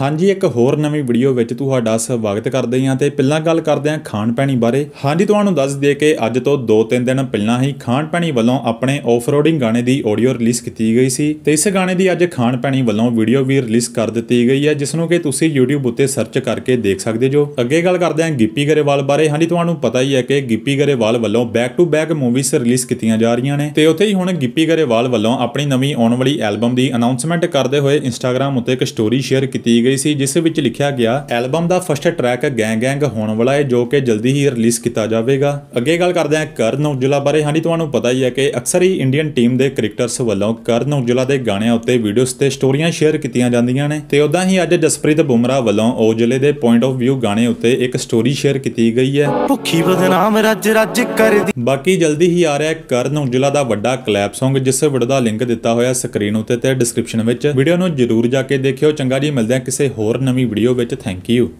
ਹਾਂਜੀ ਇੱਕ ਹੋਰ ਨਵੀਂ ਵੀਡੀਓ ਵਿੱਚ ਤੁਹਾਡਾ ਸਵਾਗਤ ਕਰਦੇ ਹਾਂ ਤੇ ਪਹਿਲਾਂ ਗੱਲ ਕਰਦੇ ਹਾਂ ਖਾਣ ਪੈਣੀ ਬਾਰੇ ਹਾਂਜੀ ਤੁਹਾਨੂੰ ਦੱਸ ਦਈਏ ਕਿ ਅੱਜ ਤੋਂ 2-3 ਦਿਨ ਪਹਿਲਾਂ ਹੀ ਖਾਣ ਪੈਣੀ ਵੱਲੋਂ ਆਪਣੇ ਆਫਰੋਡਿੰਗ ਗਾਣੇ ਦੀ ਆਡੀਓ ਰਿਲੀਜ਼ ਕੀਤੀ ਗਈ ਸੀ ਤੇ ਇਸ ਗਾਣੇ ਦੀ ਅੱਜ ਖਾਣ ਪੈਣੀ ਵੱਲੋਂ ਵੀਡੀਓ ਵੀ ਰਿਲੀਜ਼ ਕਰ ਦਿੱਤੀ ਗਈ ਹੈ ਜਿਸ ਨੂੰ ਕਿ ਤੁਸੀਂ YouTube ਉੱਤੇ ਸਰਚ ਕਰਕੇ ਦੇਖ ਸਕਦੇ ਹੋ ਅੱਗੇ ਗੱਲ ਕਰਦੇ ਹਾਂ ਗਿੱਪੀ ਗਰੇਵਾਲ ਬਾਰੇ ਹਾਂਜੀ ਤੁਹਾਨੂੰ ਪਤਾ ਹੀ ਹੈ ਕਿ ਗਿੱਪੀ ਗਰੇਵਾਲ ਵੱਲੋਂ back to back movies release ਕੀਤੀਆਂ ਜਾ ਰਹੀਆਂ ਨੇ ਤੇ ਉੱਥੇ ਹੀ ਹੁਣ ਗਿੱਪੀ ਗਰੇਵਾਲ ਵੱਲੋਂ ਆਪਣੀ ਨਵੀਂ ਆਉਣ ਵਾਲੀ ਐਲਬਮ ਦੀ ਅਨਾਉਂਸਮੈਂਟ ਕਰਦੇ ਹੋਏ Instagram ਉੱਤੇ ਇੱਕ ਸਟੋਰੀ ਸ਼ੇਅਰ ਕੀਤੀ ਗਈ ਸੀ ਜਿਸ ਵਿੱਚ ਲਿਖਿਆ ਗਿਆ ਐਲਬਮ ਦਾ ਫਸਟ ਟਰੈਕ ਗੈਂਗ ਗੈਂਗ ਹੋਣ ਵਾਲਾ ਹੈ ਜੋ ਕਿ ਜਲਦੀ ਹੀ ਰਿਲੀਜ਼ ਕੀਤਾ ਜਾਵੇਗਾ ਅੱਗੇ ਗੱਲ ਕਰਦੇ ਹਾਂ ਕਰਨ ਔਜਲਾ ਬਾਰੇ ਹਾਂਜੀ ਤੁਹਾਨੂੰ ਪਤਾ ਹੀ ਹੈ ਕਿ ਅਕਸਰ ਹੀ ਇੰਡੀਅਨ ਟੀਮ ਦੇ ਕ੍ਰਿਕਟਰਸ ਵੱਲੋਂ ਕਰਨ ਔਜਲਾ ਦੇ ਗਾਣਿਆਂ ਉੱਤੇ ਵੀਡੀਓਜ਼ ਤੇ ਸਟੋਰੀਆਂ ਸ਼ੇਅਰ ਕੀਤੀਆਂ ਜਾਂਦੀਆਂ ਨੇ ਤੇ ਉਦਾਂ ਹੀ ਅੱਜ ਜਸਪ੍ਰੀਤ ਬੁਮਰਾ ਵੱਲੋਂ ਔਜਲੇ ਦੇ ਪੁਆਇੰਟ ਆਫ ਵਿਊ ਗਾਣੇ ਉੱਤੇ ਇੱਕ ਸਟੋਰੀ ਸ਼ੇਅਰ ਕੀਤੀ ਗਈ ਹੈ ਭੁੱਖੀ ਬਦਨਾਮ ਰੱਜ ਰੱਜ ਕਰਦੀ ਬਾਕੀ ਜਲਦੀ ਹੀ ਆ ਰਿਹਾ ਹੈ ਕਰਨ ਔਜਲਾ ਦਾ ਵੱਡਾ ਕਲੈਪ Song ਜਿਸ ਵੀਡੀਓ ਦਾ ਲਿੰਕ ਦਿੱਤਾ ਹੋਇਆ ਸਕਰੀਨ ਉੱਤੇ ਤੇ ਡਿਸਕ੍ਰਿਪਸ਼ਨ ਵਿੱਚ ਵੀਡੀਓ ਨੂੰ ਜਰੂਰ ਜਾ ਕੇ ਦੇਖਿਓ ਚੰਗਾ ਜੀ ਮਿਲਦੇ ਹਾਂ ਕਿਸੇ ਕਿਸੇ ਹੋਰ ਨਵੀਂ ਵੀਡੀਓ ਵਿੱਚ ਥੈਂਕ ਯੂ